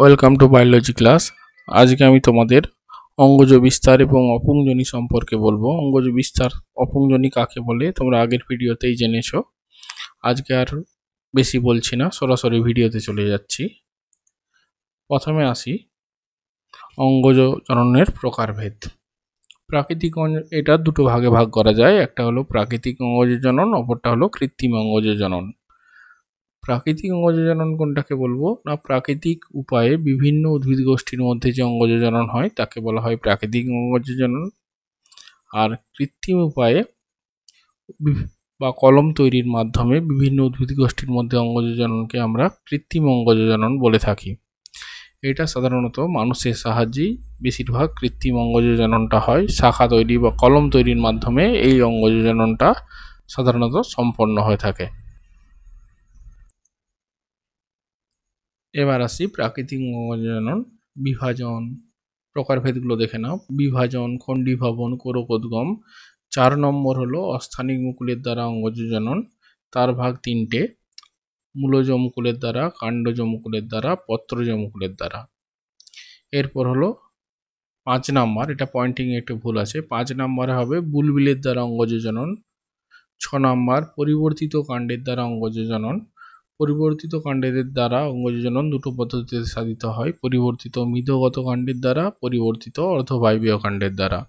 welcome to biology class আজকে আমি তোমাদের অঙ্গজ বিস্তার এবং অপুংজনী সম্পর্কে বলবো অঙ্গজ বিস্তার অপুংজনী কাকে বলে তোমরা আগের ভিডিওতেই জেনেছো আজকে আর বেশি বলছি না সরাসরি ভিডিওতে চলে যাচ্ছি প্রথমে আসি অঙ্গজ জননের প্রকারভেদ প্রাকৃতিক এটা দুটো ভাগে ভাগ করা যায় একটা হলো প্রাকৃতিক অঙ্গজ জনন অপরটা হলো কৃত্রিম অঙ্গজ জনন প্রাকৃতিক অঙ্গযোজনন কোনটাকে বলবো না প্রাকৃতিক উপায়ে বিভিন্ন উদ্ভিদ গোষ্ঠীর মধ্যে যে অঙ্গযোজনন হয় তাকে বলা হয় প্রাকৃতিক অঙ্গযোজনন আর কৃত্রিম উপায়ে বা কলম তৈরির মাধ্যমে বিভিন্ন উদ্ভিদ গোষ্ঠীর মধ্যে অঙ্গযোজননকে আমরা কৃত্রিম অঙ্গজজনন বলে থাকি এটা সাধারণত মানুষের সাহায্যেই বেশিরভাগ কৃত্রিম অঙ্গজজননটা হয় শাখা তৈরি বা কলম তৈরির মাধ্যমে এই যোজননটা সাধারণত সম্পন্ন হয়ে থাকে এবার আসি প্রাকৃতিক মনোরঞ্জন বিভাজন প্রকারভেদগুলো দেখে নাও বিভাজন খণ্ডীভবন কোরকোদ্গম চার নম্বর হলো অস্থানিক মুকুলের দ্বারা অঙ্গযোজনন তার ভাগ তিনটে মূলজ মুকুলের দ্বারা কাণ্ডজ মুকুলের দ্বারা পত্রজ মুকুলের দ্বারা এরপর হলো পাঁচ নাম্বার এটা পয়েন্টিং একটু ভুল আছে পাঁচ নাম্বারে হবে বুলবিলের দ্বারা অঙ্গযোজনন ছ নাম্বার পরিবর্তিত কাণ্ডের দ্বারা অঙ্গযোজনন পরিবর্তিত কাণ্ডের দ্বারা অঙ্গজনন দুটো পদ্ধতিতে সাধিত হয় পরিবর্তিত মৃদগত কাণ্ডের দ্বারা পরিবর্তিত অর্ধবায়বীয় কাণ্ডের দ্বারা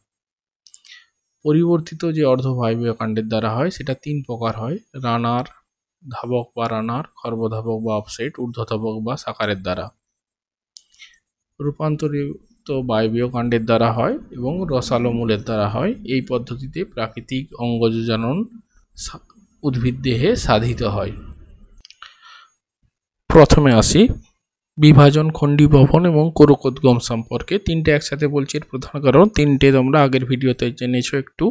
পরিবর্তিত যে অর্ধবায়বীয় কাণ্ডের দ্বারা হয় সেটা তিন প্রকার হয় রানার ধাবক বা রানার খর্বধাবক বা অফসেট ঊর্ধ্বধাবক বা সাকারের দ্বারা রূপান্তরিত বায়বীয় কাণ্ডের দ্বারা হয় এবং রসালো মূলের দ্বারা হয় এই পদ্ধতিতে প্রাকৃতিক অঙ্গজনন উদ্ভিদ দেহে সাধিত হয় প্রথমে আসি বিভাজন খণ্ডীভবন এবং কোরকোদ্গম সম্পর্কে তিনটে একসাথে বলছি এর প্রধান কারণ তিনটে তোমরা আগের ভিডিওতে জেনেছো একটু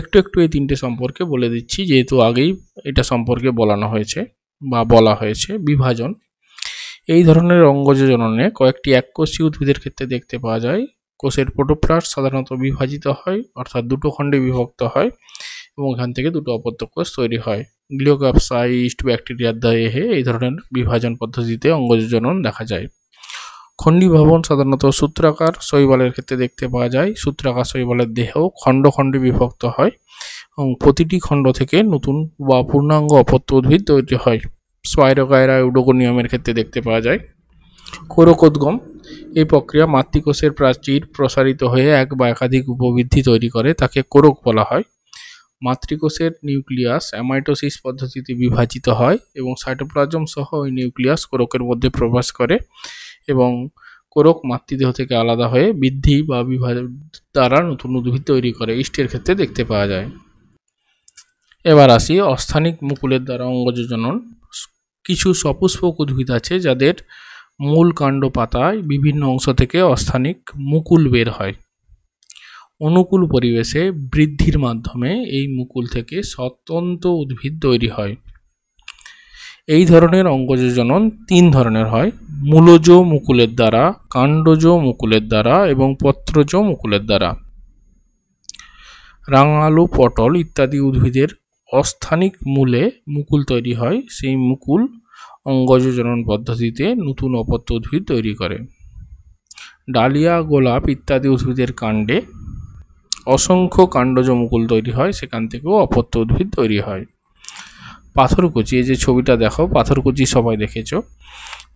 একটু একটু এই তিনটে সম্পর্কে বলে দিচ্ছি যেহেতু আগেই এটা সম্পর্কে বলানো হয়েছে বা বলা হয়েছে বিভাজন এই ধরনের অঙ্গ যোজননে কয়েকটি এককোষীয় উদ্ভিদের ক্ষেত্রে দেখতে পাওয়া যায় কোষের পোটোপ্লাস্ট সাধারণত বিভাজিত হয় অর্থাৎ দুটো খণ্ডে বিভক্ত হয় এবং এখান থেকে দুটো অপত্য কোষ তৈরি হয় গ্লিওকাপসাইস্ট ব্যাকটেরিয়ার দেহে এই ধরনের বিভাজন পদ্ধতিতে অঙ্গজনন দেখা যায় খণ্ডীভবন সাধারণত সূত্রাকার শৈবালের ক্ষেত্রে দেখতে পাওয়া যায় সূত্রাকার শৈবালের দেহেও খণ্ড খণ্ডে বিভক্ত হয় এবং প্রতিটি খণ্ড থেকে নতুন বা পূর্ণাঙ্গ অপত্য উদ্ভিদ তৈরি হয় স্পাইরোকায়রা নিয়মের ক্ষেত্রে দেখতে পাওয়া যায় কোরকোদ্গম এই প্রক্রিয়া মাতৃকোষের প্রাচীর প্রসারিত হয়ে এক বা একাধিক উপবৃদ্ধি তৈরি করে তাকে কোরক বলা হয় মাতৃকোষের নিউক্লিয়াস অ্যামাইটোসিস পদ্ধতিতে বিভাজিত হয় এবং সাইটোপ্লাজম সহ ওই নিউক্লিয়াস কোরকের মধ্যে প্রবেশ করে এবং কোরক মাতৃদেহ থেকে আলাদা হয়ে বৃদ্ধি বা বিভাজ দ্বারা নতুন উদ্ভিদ তৈরি করে ইষ্টের ক্ষেত্রে দেখতে পাওয়া যায় এবার আসি অস্থানিক মুকুলের দ্বারা অঙ্গযোজনন কিছু সপুষ্পক উদ্ভিদ আছে যাদের মূল কাণ্ড পাতায় বিভিন্ন অংশ থেকে অস্থানিক মুকুল বের হয় অনুকূল পরিবেশে বৃদ্ধির মাধ্যমে এই মুকুল থেকে স্বতন্ত্র উদ্ভিদ তৈরি হয় এই ধরনের অঙ্গজ জনন তিন ধরনের হয় মূলজ মুকুলের দ্বারা কাণ্ডজ মুকুলের দ্বারা এবং পত্রজ মুকুলের দ্বারা রাঙালু পটল ইত্যাদি উদ্ভিদের অস্থানিক মূলে মুকুল তৈরি হয় সেই মুকুল অঙ্গজ জনন পদ্ধতিতে নতুন অপত্য উদ্ভিদ তৈরি করে ডালিয়া গোলাপ ইত্যাদি উদ্ভিদের কাণ্ডে অসংখ্য কাণ্ডজ মুকুল তৈরি হয় সেখান থেকেও অপত্য উদ্ভিদ তৈরি হয় পাথরকুচি এই যে ছবিটা দেখো পাথরকুচি সবাই দেখেছ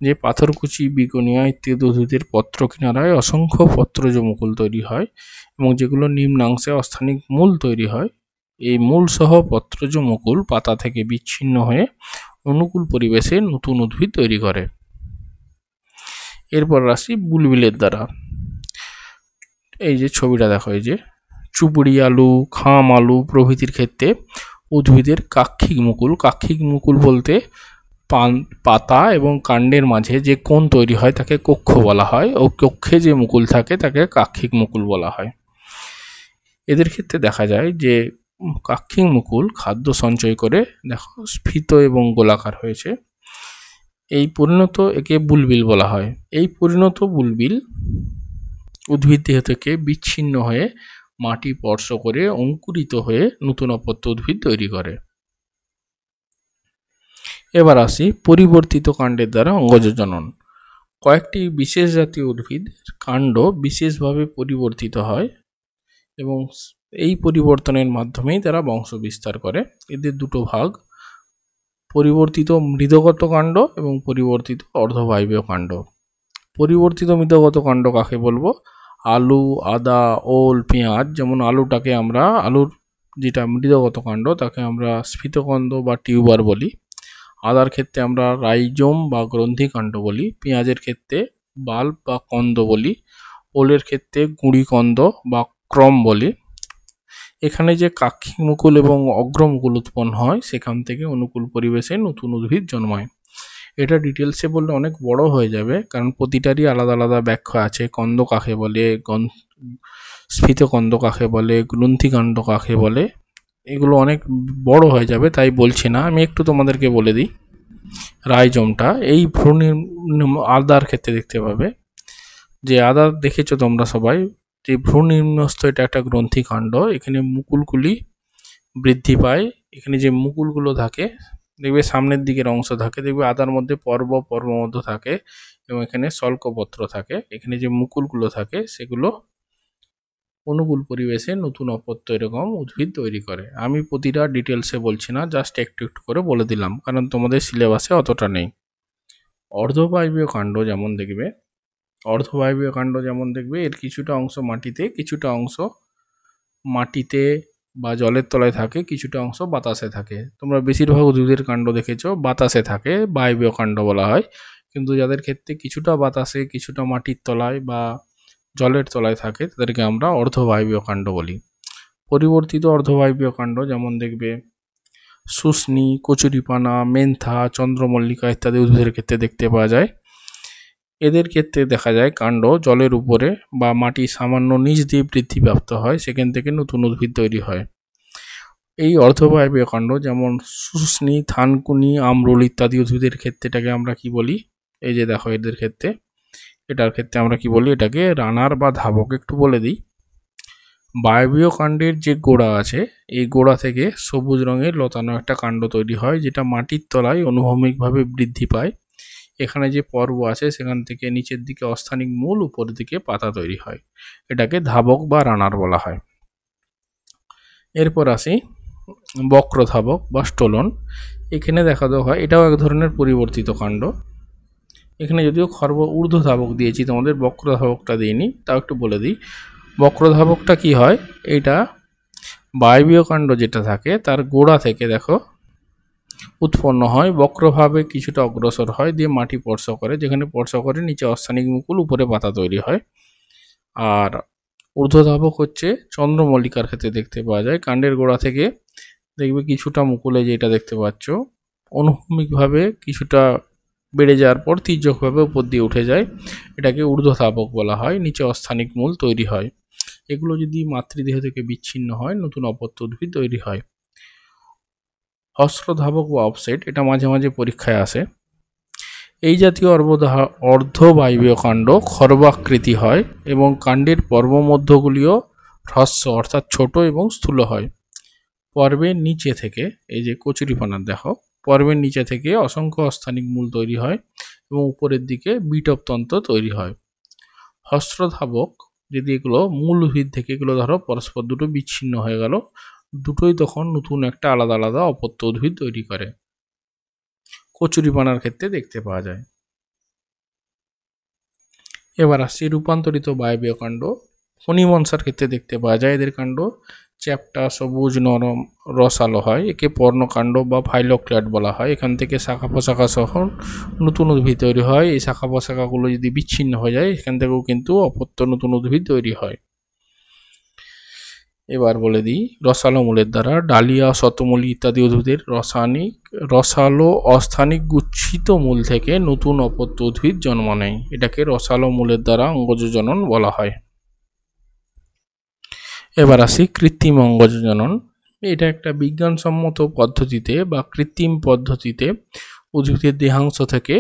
যে পাথরকুচি বিকোনিয়া ইত্যাদি উদ্ভিদের পত্র কিনারায় অসংখ্য পত্রজ মুকুল তৈরি হয় এবং যেগুলো নিম্নাংশে অস্থানিক মূল তৈরি হয় এই মূলসহ পত্রজ মুকুল পাতা থেকে বিচ্ছিন্ন হয়ে অনুকূল পরিবেশে নতুন উদ্ভিদ তৈরি করে এরপর আসি বুলবিলের দ্বারা এই যে ছবিটা দেখো এই যে চুপড়ি আলু খাম আলু প্রভৃতির ক্ষেত্রে উদ্ভিদের কাক্ষিক মুকুল কাক্ষিক মুকুল বলতে পান পাতা এবং কাণ্ডের মাঝে যে কোণ তৈরি হয় তাকে কক্ষ বলা হয় ও কক্ষে যে মুকুল থাকে তাকে কাক্ষিক মুকুল বলা হয় এদের ক্ষেত্রে দেখা যায় যে কাক্ষিক মুকুল খাদ্য সঞ্চয় করে দেখো স্ফীত এবং গোলাকার হয়েছে এই পরিণত একে বুলবিল বলা হয় এই পরিণত বুলবিল উদ্ভিদ দেহ থেকে বিচ্ছিন্ন হয়ে মাটি স্পর্শ করে অঙ্কুরিত হয়ে নতুন অপত্য উদ্ভিদ তৈরি করে এবার আসি পরিবর্তিত কাণ্ডের দ্বারা অঙ্গযোজনন কয়েকটি বিশেষ জাতীয় উদ্ভিদের কাণ্ড বিশেষভাবে পরিবর্তিত হয় এবং এই পরিবর্তনের মাধ্যমেই তারা বংশ বিস্তার করে এদের দুটো ভাগ পরিবর্তিত মৃদগত কাণ্ড এবং পরিবর্তিত অর্ধবায়বীয় কাণ্ড পরিবর্তিত মৃদগত কাণ্ড কাকে বলবো আলু আদা ওল পেঁয়াজ যেমন আলুটাকে আমরা আলুর যেটা মৃদগত কাণ্ড তাকে আমরা স্ফীতকন্দ বা টিউবার বলি আদার ক্ষেত্রে আমরা রাইজোম বা গ্রন্থিকাণ্ড বলি পেঁয়াজের ক্ষেত্রে বাল্ব বা কন্দ বলি ওলের ক্ষেত্রে গুঁড়িকন্দ বা ক্রম বলি এখানে যে মুকুল এবং অগ্রমুকুল উৎপন্ন হয় সেখান থেকে অনুকূল পরিবেশে নতুন উদ্ভিদ জন্মায় এটা ডিটেলসে বললে অনেক বড় হয়ে যাবে কারণ প্রতিটারই আলাদা আলাদা ব্যাখ্যা আছে কন্দ কাকে বলে স্ফীত কন্দ কাকে বলে গ্রন্থিকাণ্ড কাকে বলে এগুলো অনেক বড় হয়ে যাবে তাই বলছি না আমি একটু তোমাদেরকে বলে দিই রায়জমটা এই ভ্রূণ আদার ক্ষেত্রে দেখতে পাবে যে আদার দেখেছ তোমরা সবাই যে ভ্রূণ নিম্নস্থ এটা একটা গ্রন্থিকাণ্ড এখানে মুকুলগুলি বৃদ্ধি পায় এখানে যে মুকুলগুলো থাকে দেখবে সামনের দিকের অংশ থাকে দেখবে আদার মধ্যে পর্ব পর্বমধ্য থাকে এবং এখানে শল্কপত্র থাকে এখানে যে মুকুলগুলো থাকে সেগুলো অনুকূল পরিবেশে নতুন অপত্য এরকম উদ্ভিদ তৈরি করে আমি প্রতিটা ডিটেলসে বলছি না জাস্ট একটু একটু করে বলে দিলাম কারণ তোমাদের সিলেবাসে অতটা নেই অর্ধবায়বীয় কাণ্ড যেমন দেখবে অর্ধবায়বীয় কাণ্ড যেমন দেখবে এর কিছুটা অংশ মাটিতে কিছুটা অংশ মাটিতে বা জলের তলায় থাকে কিছুটা অংশ বাতাসে থাকে তোমরা বেশিরভাগ উদ্ভিদের কাণ্ড দেখেছো বাতাসে থাকে বায়বীয় কাণ্ড বলা হয় কিন্তু যাদের ক্ষেত্রে কিছুটা বাতাসে কিছুটা মাটির তলায় বা জলের তলায় থাকে তাদেরকে আমরা অর্ধবায়বীয় কাণ্ড বলি পরিবর্তিত অর্ধবায়বীয় কাণ্ড যেমন দেখবে শুষ্নি কচুরিপানা মেন্থা চন্দ্রমল্লিকা ইত্যাদি উদ্ভিদের ক্ষেত্রে দেখতে পাওয়া যায় এদের ক্ষেত্রে দেখা যায় কাণ্ড জলের উপরে বা মাটি সামান্য নিচ দিয়ে বৃদ্ধিপ্রাপ্ত হয় সেখান থেকে নতুন উদ্ভিদ তৈরি হয় এই অর্ধবায়বীয় কাণ্ড যেমন সুসনি থানকুনি আমরুল ইত্যাদি উদ্ভিদের ক্ষেত্রে এটাকে আমরা কি বলি এই যে দেখো এদের ক্ষেত্রে এটার ক্ষেত্রে আমরা কি বলি এটাকে রানার বা ধাবক একটু বলে দিই বায়বীয় কাণ্ডের যে গোড়া আছে এই গোড়া থেকে সবুজ রঙের লতানো একটা কাণ্ড তৈরি হয় যেটা মাটির তলায় অনুভূমিকভাবে বৃদ্ধি পায় এখানে যে পর্ব আছে সেখান থেকে নিচের দিকে অস্থানিক মূল উপর দিকে পাতা তৈরি হয় এটাকে ধাবক বা রানার বলা হয় এরপর আসি বক্র ধাবক বা স্টোলন এখানে দেখা দেওয়া হয় এটাও এক ধরনের পরিবর্তিত কাণ্ড এখানে যদিও খর্ব ঊর্ধ্ব ধাবক দিয়েছি তোমাদের বক্র দিই দিইনি তাও একটু বলে দিই বক্র ধাবকটা কী হয় এটা বায়বীয় কাণ্ড যেটা থাকে তার গোড়া থেকে দেখো উৎপন্ন হয় বক্রভাবে কিছুটা অগ্রসর হয় দিয়ে মাটি স্পর্শ করে যেখানে স্পর্শ করে নিচে অস্থানিক মুকুল উপরে পাতা তৈরি হয় আর ঊর্ধ্বধাবক হচ্ছে চন্দ্রমল্লিকার ক্ষেত্রে দেখতে পাওয়া যায় কাণ্ডের গোড়া থেকে দেখবে কিছুটা মুকুলে যেটা দেখতে পাচ্ছ অনুভূমিকভাবে কিছুটা বেড়ে যাওয়ার পর তির্যকভাবে উপর দিয়ে উঠে যায় এটাকে ঊর্ধ্বধাবক বলা হয় নিচে অস্থানিক মূল তৈরি হয় এগুলো যদি মাতৃদেহ থেকে বিচ্ছিন্ন হয় নতুন অপত্য উদ্ভিদ তৈরি হয় অস্ত্রধাবক বা অফসেট এটা মাঝে মাঝে পরীক্ষায় আসে এই জাতীয় অর্বদাহ অর্ধবায়বীয় কাণ্ড খর্বাকৃতি হয় এবং কাণ্ডের পর্বমধ্যগুলিও হ্রস্ব অর্থাৎ ছোট এবং স্থূল হয় পর্বের নিচে থেকে এই যে কচুরিপানার দেখো পর্বের নিচে থেকে অসংখ্য অস্থানিক মূল তৈরি হয় এবং উপরের দিকে বিটপ তৈরি হয় হস্ত্রধাবক যদি এগুলো মূল উদ্ভিদ থেকে এগুলো ধরো পরস্পর দুটো বিচ্ছিন্ন হয়ে গেল দুটোই তখন নতুন একটা আলাদা আলাদা অপত্য উদ্ভিদ তৈরি করে কচুরিপানার ক্ষেত্রে দেখতে পাওয়া যায় এবার আসছি রূপান্তরিত বায়বীয় কাণ্ড ফণিমনসার ক্ষেত্রে দেখতে পাওয়া যায় এদের কাণ্ড চ্যাপটা সবুজ নরম রসালো হয় একে পর্ণকাণ্ড বা ফাইলোক্ল্যাট বলা হয় এখান থেকে শাখা পোশাখা সহ নতুন উদ্ভিদ তৈরি হয় এই শাখা পোশাখাগুলো যদি বিচ্ছিন্ন হয়ে যায় এখান থেকেও কিন্তু অপত্য নতুন উদ্ভিদ তৈরি হয় এবার বলে দিই রসালো মূলের দ্বারা ডালিয়া শতমূলি ইত্যাদি উদ্ভিদের রসায়নিক রসালো অস্থানিক গুচ্ছিত মূল থেকে নতুন অপত্য উদ্ভিদ জন্ম নেয় এটাকে রসালো মূলের দ্বারা অঙ্গযোজনন বলা হয় এবার আসি কৃত্রিম অঙ্গযোজনন এটা একটা বিজ্ঞানসম্মত পদ্ধতিতে বা কৃত্রিম পদ্ধতিতে উদ্ভিদের দেহাংশ থেকে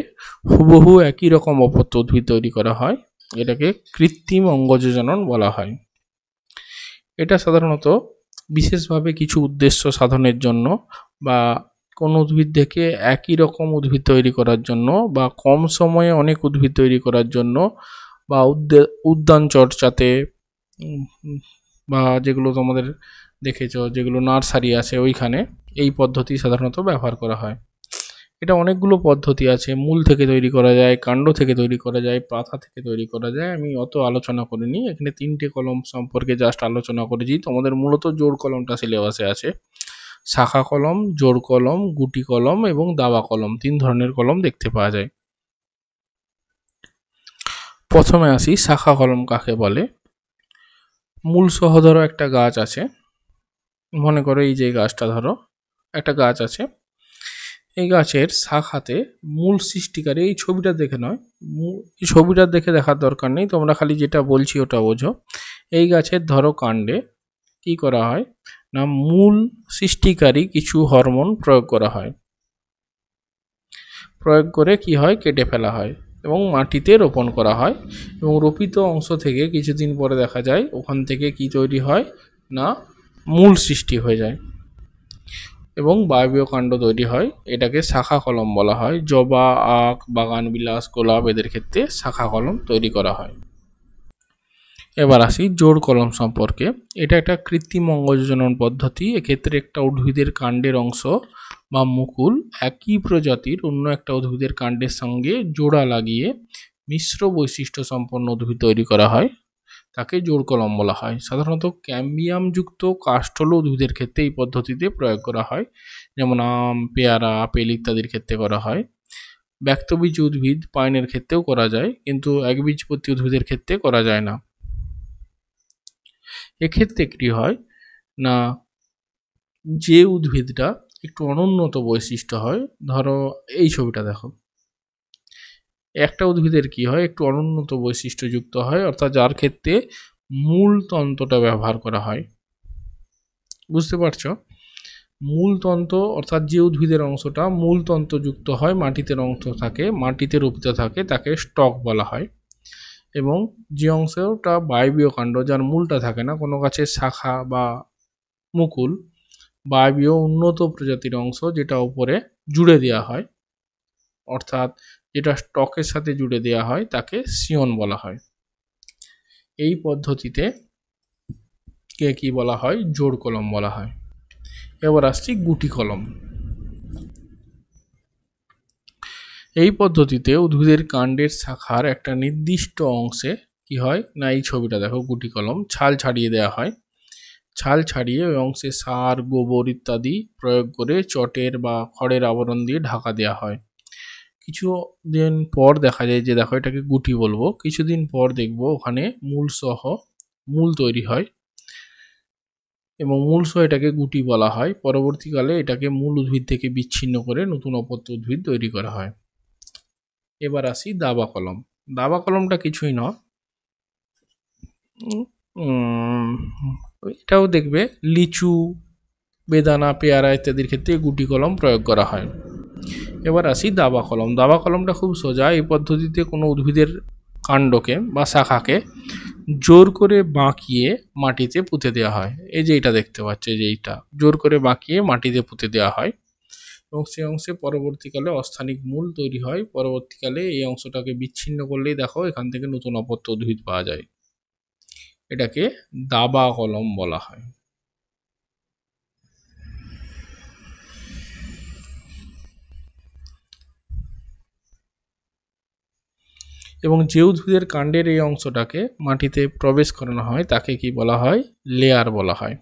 হুবহু একই রকম অপত্য উদ্ভিদ তৈরি করা হয় এটাকে কৃত্রিম অঙ্গযোজনন বলা হয় এটা সাধারণত বিশেষভাবে কিছু উদ্দেশ্য সাধনের জন্য বা কোনো উদ্ভিদ থেকে একই রকম উদ্ভিদ তৈরি করার জন্য বা কম সময়ে অনেক উদ্ভিদ তৈরি করার জন্য বা উদ্যান চর্চাতে বা যেগুলো তোমাদের দেখেছ যেগুলো নার্সারি আছে ওইখানে এই পদ্ধতি সাধারণত ব্যবহার করা হয় এটা অনেকগুলো পদ্ধতি আছে মূল থেকে তৈরি করা যায় কাণ্ড থেকে তৈরি করা যায় পাতা থেকে তৈরি করা যায় আমি অত আলোচনা করিনি এখানে তিনটে কলম সম্পর্কে জাস্ট আলোচনা করেছি তোমাদের মূলত জোর কলমটা সিলেবাসে আছে শাখা কলম জোর কলম গুটি কলম এবং দাবা কলম তিন ধরনের কলম দেখতে পাওয়া যায় প্রথমে আসি শাখা কলম কাকে বলে মূল সহ ধরো একটা গাছ আছে মনে করো এই যে গাছটা ধরো একটা গাছ আছে এই গাছের শাখাতে মূল সৃষ্টিকারী এই ছবিটা দেখে নয় এই ছবিটা দেখে দেখার দরকার নেই তোমরা খালি যেটা বলছি ওটা বোঝো এই গাছের ধরো কাণ্ডে কি করা হয় না মূল সৃষ্টিকারী কিছু হরমোন প্রয়োগ করা হয় প্রয়োগ করে কি হয় কেটে ফেলা হয় এবং মাটিতে রোপণ করা হয় এবং রোপিত অংশ থেকে কিছুদিন পরে দেখা যায় ওখান থেকে কি তৈরি হয় না মূল সৃষ্টি হয়ে যায় এবং বায়বীয় কাণ্ড তৈরি হয় এটাকে শাখা কলম বলা হয় জবা আখ বাগান বিলাস গোলাপ এদের ক্ষেত্রে শাখা কলম তৈরি করা হয় এবার আসি জোড় কলম সম্পর্কে এটা একটা কৃত্রিম অঙ্গজনন পদ্ধতি এক্ষেত্রে একটা উদ্ভিদের কাণ্ডের অংশ বা মুকুল একই প্রজাতির অন্য একটা উদ্ভিদের কাণ্ডের সঙ্গে জোড়া লাগিয়ে মিশ্র বৈশিষ্ট্য সম্পন্ন উদ্ভিদ তৈরি করা হয় তাকে জোর কলম বলা হয় সাধারণত ক্যাম্বিয়ামযুক্ত কাষ্ঠলও উদ্ভিদের ক্ষেত্রে এই পদ্ধতিতে প্রয়োগ করা হয় যেমন আম পেয়ারা আপেল ইত্যাদির ক্ষেত্রে করা হয় ব্যক্তবীজ উদ্ভিদ পাইনের ক্ষেত্রেও করা যায় কিন্তু একবীজপত্রী উদ্ভিদের ক্ষেত্রে করা যায় না এক্ষেত্রে কী হয় না যে উদ্ভিদটা একটু অনুন্নত বৈশিষ্ট্য হয় ধরো এই ছবিটা দেখো একটা উদ্ভিদের কি হয় একটু অনুন্নত বৈশিষ্ট্যযুক্ত হয় অর্থাৎ যার ক্ষেত্রে মূল তন্ত্রটা ব্যবহার করা হয় বুঝতে পারছো মূলতন্ত্র অর্থাৎ যে উদ্ভিদের অংশটা যুক্ত হয় মাটিতে অংশ থাকে মাটিতে রোপিত থাকে তাকে স্টক বলা হয় এবং যে অংশটা বায়বীয় কাণ্ড যার মূলটা থাকে না কোনো গাছের শাখা বা মুকুল বায়বীয় উন্নত প্রজাতির অংশ যেটা উপরে জুড়ে দেওয়া হয় অর্থাৎ যেটা স্টকের সাথে জুড়ে দেওয়া হয় তাকে সিওন বলা হয় এই পদ্ধতিতে কে কি বলা হয় জোড় কলম বলা হয় এবার আসছি গুটি কলম এই পদ্ধতিতে উদ্ভিদের কাণ্ডের শাখার একটা নির্দিষ্ট অংশে কি হয় না এই ছবিটা দেখো গুটি কলম ছাল ছাড়িয়ে দেওয়া হয় ছাল ছাড়িয়ে ওই অংশে সার গোবর ইত্যাদি প্রয়োগ করে চটের বা খড়ের আবরণ দিয়ে ঢাকা দেওয়া হয় কিছু দিন পর দেখা যায় যে দেখো এটাকে গুটি বলবো কিছুদিন পর দেখব ওখানে মূল সহ মূল তৈরি হয় এবং মূল সহ এটাকে গুটি বলা হয় পরবর্তীকালে এটাকে মূল উদ্ভিদ থেকে বিচ্ছিন্ন করে নতুন অপত্য উদ্ভিদ তৈরি করা হয় এবার আসি দাবা কলম দাবা কলমটা কিছুই না এটাও দেখবে লিচু বেদানা পেয়ারা ইত্যাদির ক্ষেত্রে গুটি কলম প্রয়োগ করা হয় এবার আসি দাবা কলম দাবা কলমটা খুব সোজা এই পদ্ধতিতে কোনো উদ্ভিদের কাণ্ডকে বা শাখাকে জোর করে বাঁকিয়ে মাটিতে পুঁতে দেওয়া হয় এই যে এটা দেখতে পাচ্ছি যে এইটা জোর করে বাঁকিয়ে মাটিতে পুঁতে দেওয়া হয় এবং সেই অংশে পরবর্তীকালে অস্থানিক মূল তৈরি হয় পরবর্তীকালে এই অংশটাকে বিচ্ছিন্ন করলেই দেখো এখান থেকে নতুন অপত্য উদ্ভিদ পাওয়া যায় এটাকে দাবা কলম বলা হয় এবং যে উদ্ভিদের কাণ্ডের এই অংশটাকে মাটিতে প্রবেশ করানো হয় তাকে কি বলা হয় লেয়ার বলা হয়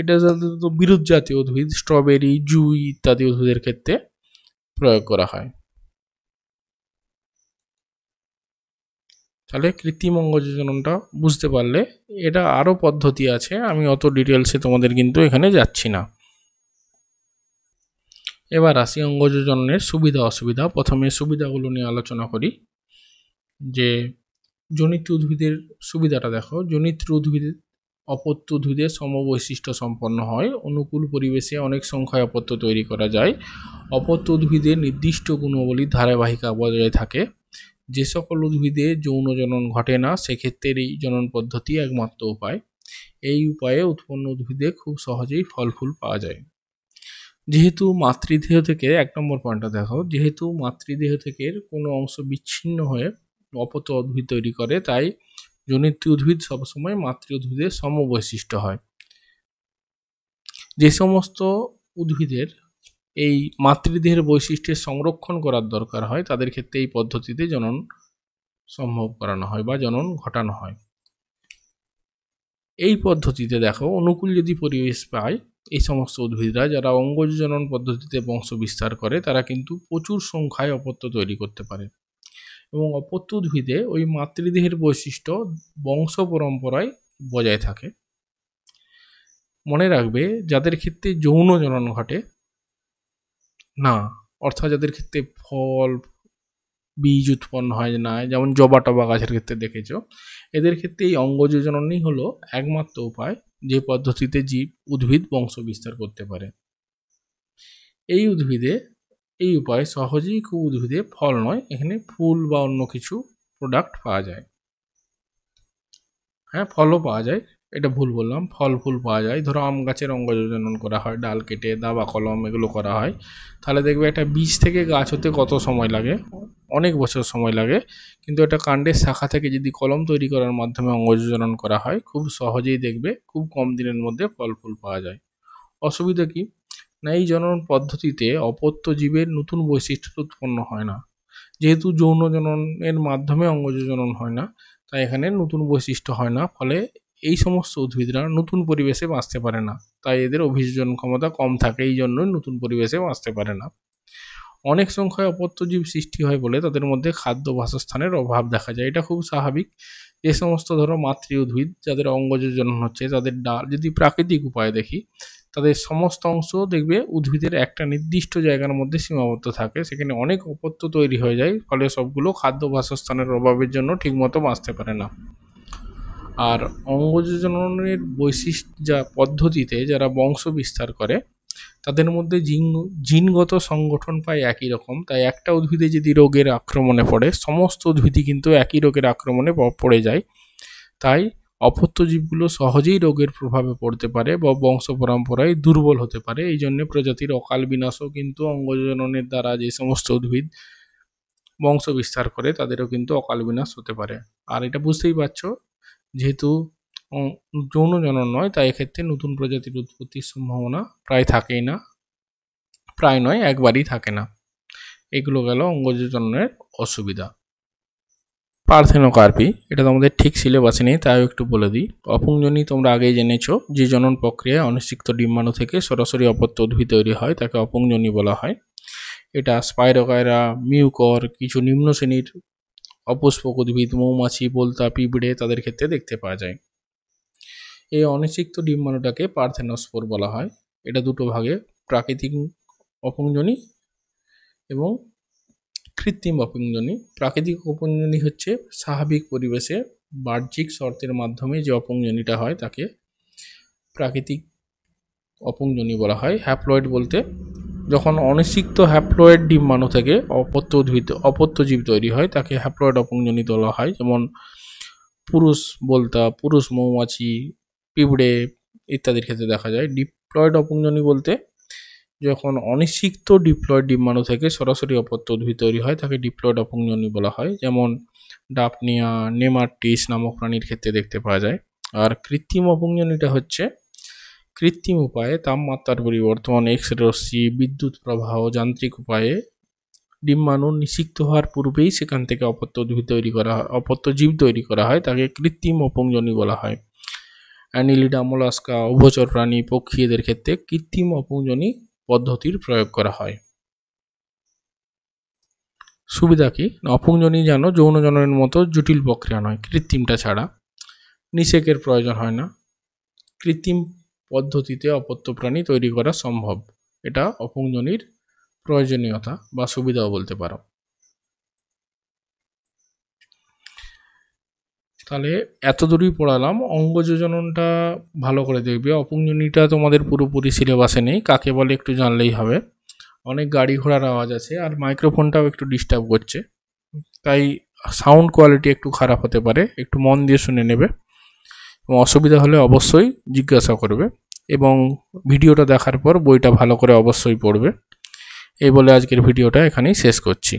এটা সাধারণত বিরুদ্ধ জাতীয় উদ্ভিদ স্ট্রবেরি জুই ইত্যাদি উদ্ভিদের ক্ষেত্রে প্রয়োগ করা হয় তাহলে কৃত্রিম অঙ্গ যোজনটা বুঝতে পারলে এটা আরও পদ্ধতি আছে আমি অত ডিটেলসে তোমাদের কিন্তু এখানে যাচ্ছি না এবার আসি অঙ্গযোজনের সুবিধা অসুবিধা প্রথমে সুবিধাগুলো নিয়ে আলোচনা করি যে জনিত্র উদ্ভিদের সুবিধাটা দেখো জনিত্র উদ্ভিদ অপত্য উদ্ভিদের সমবৈশিষ্ট্য সম্পন্ন হয় অনুকূল পরিবেশে অনেক সংখ্যায় অপত্য তৈরি করা যায় অপত্য উদ্ভিদের নির্দিষ্ট গুণাবলী ধারাবাহিকা বজায় থাকে যে সকল উদ্ভিদে যৌন জনন ঘটে না সেক্ষেত্রে এই জনন পদ্ধতি একমাত্র উপায় এই উপায়ে উৎপন্ন উদ্ভিদে খুব সহজেই ফল ফুল পাওয়া যায় যেহেতু মাতৃদেহ থেকে এক নম্বর পয়েন্টটা দেখো যেহেতু মাতৃদেহ থেকে কোনো অংশ বিচ্ছিন্ন হয়ে অপত উদ্ভিদ তৈরি করে তাই জনিত্রী উদ্ভিদ সবসময় মাতৃ উদ্ভিদের সমবৈশিষ্ট্য হয় যে সমস্ত উদ্ভিদের এই মাতৃদেহের বৈশিষ্ট্যের সংরক্ষণ করার দরকার হয় তাদের ক্ষেত্রে এই পদ্ধতিতে জনন সম্ভব করানো হয় বা জনন ঘটানো হয় এই পদ্ধতিতে দেখো অনুকূল যদি পরিবেশ পায় এই সমস্ত উদ্ভিদরা যারা অঙ্গজনন পদ্ধতিতে বংশ বিস্তার করে তারা কিন্তু প্রচুর সংখ্যায় অপত্য তৈরি করতে পারে এবং অপত্য উদ্ভিদে ওই মাতৃদেহের বৈশিষ্ট্য বংশ পরম্পরায় বজায় থাকে মনে রাখবে যাদের ক্ষেত্রে যৌন জনন ঘটে না অর্থাৎ যাদের ক্ষেত্রে ফল বীজ উৎপন্ন হয় না যেমন জবা টবা গাছের ক্ষেত্রে দেখেছ এদের ক্ষেত্রে এই অঙ্গজ জননই হলো একমাত্র উপায় যে পদ্ধতিতে জীব উদ্ভিদ বংশ বিস্তার করতে পারে এই উদ্ভিদে এই উপায়ে সহজেই খুব উদ্ভিদে ফল নয় এখানে ফুল বা অন্য কিছু প্রোডাক্ট পাওয়া যায় হ্যাঁ ফলও পাওয়া যায় এটা ভুল বললাম ফল ফুল পাওয়া যায় ধরো আম গাছের অঙ্গ যোজন করা হয় ডাল কেটে দাবা কলম এগুলো করা হয় তাহলে দেখবে একটা বীজ থেকে গাছ হতে কত সময় লাগে অনেক বছর সময় লাগে কিন্তু এটা কাণ্ডের শাখা থেকে যদি কলম তৈরি করার মাধ্যমে অঙ্গযোজনন করা হয় খুব সহজেই দেখবে খুব কম দিনের মধ্যে ফল ফুল পাওয়া যায় অসুবিধা কী এই জনন পদ্ধতিতে অপত্য জীবের নতুন বৈশিষ্ট্য উৎপন্ন হয় না যেহেতু যৌন জননের মাধ্যমে অঙ্গজ জনন হয় না তাই এখানে নতুন বৈশিষ্ট্য হয় না ফলে এই সমস্ত উদ্ভিদরা নতুন পরিবেশে বাঁচতে পারে না তাই এদের অভিযোজন ক্ষমতা কম থাকে এই জন্যই নতুন পরিবেশে বাঁচতে পারে না অনেক সংখ্যায় অপত্যজীব সৃষ্টি হয় বলে তাদের মধ্যে খাদ্য বাসস্থানের অভাব দেখা যায় এটা খুব স্বাভাবিক যে সমস্ত ধরো মাতৃ উদ্ভিদ যাদের অঙ্গজ জনন হচ্ছে তাদের ডাল যদি প্রাকৃতিক উপায়ে দেখি তাদের সমস্ত অংশ দেখবে উদ্ভিদের একটা নির্দিষ্ট জায়গার মধ্যে সীমাবদ্ধ থাকে সেখানে অনেক অপত্য তৈরি হয়ে যায় ফলে সবগুলো খাদ্য বাসস্থানের অভাবের জন্য ঠিকমতো বাঁচতে পারে না আর অঙ্গযোজনের বৈশিষ্ট্য যা পদ্ধতিতে যারা বংশ বিস্তার করে তাদের মধ্যে জিনগত সংগঠন প্রায় একই রকম তাই একটা উদ্ভিদে যদি রোগের আক্রমণে পড়ে সমস্ত উদ্ভিদই কিন্তু একই রোগের আক্রমণে পড়ে যায় তাই অপত্য জীবগুলো সহজেই রোগের প্রভাবে পড়তে পারে বা বংশ পরম্পরায় দুর্বল হতে পারে এই জন্য প্রজাতির অকাল বিনাশও কিন্তু অঙ্গজননের দ্বারা যে সমস্ত উদ্ভিদ বংশ বিস্তার করে তাদেরও কিন্তু অকাল বিনাশ হতে পারে আর এটা বুঝতেই পারছো যেহেতু যৌন জনন নয় তাই এক্ষেত্রে নতুন প্রজাতির উৎপত্তির সম্ভাবনা প্রায় থাকেই না প্রায় নয় একবারই থাকে না এগুলো গেল অঙ্গজননের অসুবিধা পার্থেনোকার্পি এটা তোমাদের ঠিক সিলেবাসে নেই তাই একটু বলে দিই অপুংজনী তোমরা আগেই জেনেছ যে জনন প্রক্রিয়ায় অনিশ্চিত ডিম্বাণু থেকে সরাসরি অপত্য উদ্ভিদ তৈরি হয় তাকে অপুংজনী বলা হয় এটা স্পাইরোকায়রা মিউকর কিছু নিম্ন শ্রেণীর অপুষ্পক উদ্ভিদ মৌমাছি বলতা পিঁপড়ে তাদের ক্ষেত্রে দেখতে পাওয়া যায় এই অনিশ্চিত ডিম্বাণুটাকে পার্থেনোস্পোর বলা হয় এটা দুটো ভাগে প্রাকৃতিক অপুংজনী এবং কৃত্রিম অপঙ্গনী প্রাকৃতিক অপঙ্গনী হচ্ছে স্বাভাবিক পরিবেশে বাহ্যিক শর্তের মাধ্যমে যে অপঙ্গনীটা হয় তাকে প্রাকৃতিক অপঙ্গনী বলা হয় হ্যাপ্লয়েড বলতে যখন অনিষিক্ত হ্যাপ্লয়েড ডিম্বাণু থেকে অপত্য উদ্ভিদ অপত্য জীব তৈরি হয় তাকে হ্যাপ্লয়েড অপঙ্গনী বলা হয় যেমন পুরুষ বলতা পুরুষ মৌমাছি পিঁপড়ে ইত্যাদির ক্ষেত্রে দেখা যায় ডিপ্লয়েড অপঙ্গনী বলতে যখন অনিষিক্ত ডিপ্লয়েড ডিম্বাণু থেকে সরাসরি অপত্য উদ্ভিদ তৈরি হয় তাকে ডিপ্লয়েড অপুংজনী বলা হয় যেমন ডাপনিয়া নেমারটিস নামক প্রাণীর ক্ষেত্রে দেখতে পাওয়া যায় আর কৃত্রিম অপুংজনীটা হচ্ছে কৃত্রিম উপায়ে তাপমাত্রার পরিবর্তন এক্স রশ্মি বিদ্যুৎ প্রবাহ যান্ত্রিক উপায়ে ডিম্বাণু নিষিক্ত হওয়ার পূর্বেই সেখান থেকে অপত্য উদ্ভিদ তৈরি করা হয় অপত্য জীব তৈরি করা হয় তাকে কৃত্রিম অপুংজনী বলা হয় অ্যানিলিডা মোলাস্কা উভচর প্রাণী পক্ষী এদের ক্ষেত্রে কৃত্রিম অপুংজনী পদ্ধতির প্রয়োগ করা হয় সুবিধা কি অপুংজনী যেন যৌন জননের মতো জটিল প্রক্রিয়া নয় কৃত্রিমটা ছাড়া নিষেকের প্রয়োজন হয় না কৃত্রিম পদ্ধতিতে অপত্য প্রাণী তৈরি করা সম্ভব এটা অপুংজনীর প্রয়োজনীয়তা বা সুবিধাও বলতে পারো তাহলে এত পড়ালাম অঙ্গ যোজনটা ভালো করে দেখবে অপুঞ্জনীটা তোমাদের পুরোপুরি সিলেবাসে নেই কাকে বলে একটু জানলেই হবে অনেক গাড়ি ঘোড়ার আওয়াজ আছে আর মাইক্রোফোনটাও একটু ডিস্টার্ব করছে তাই সাউন্ড কোয়ালিটি একটু খারাপ হতে পারে একটু মন দিয়ে শুনে নেবে এবং অসুবিধা হলে অবশ্যই জিজ্ঞাসা করবে এবং ভিডিওটা দেখার পর বইটা ভালো করে অবশ্যই পড়বে এই বলে আজকের ভিডিওটা এখানেই শেষ করছি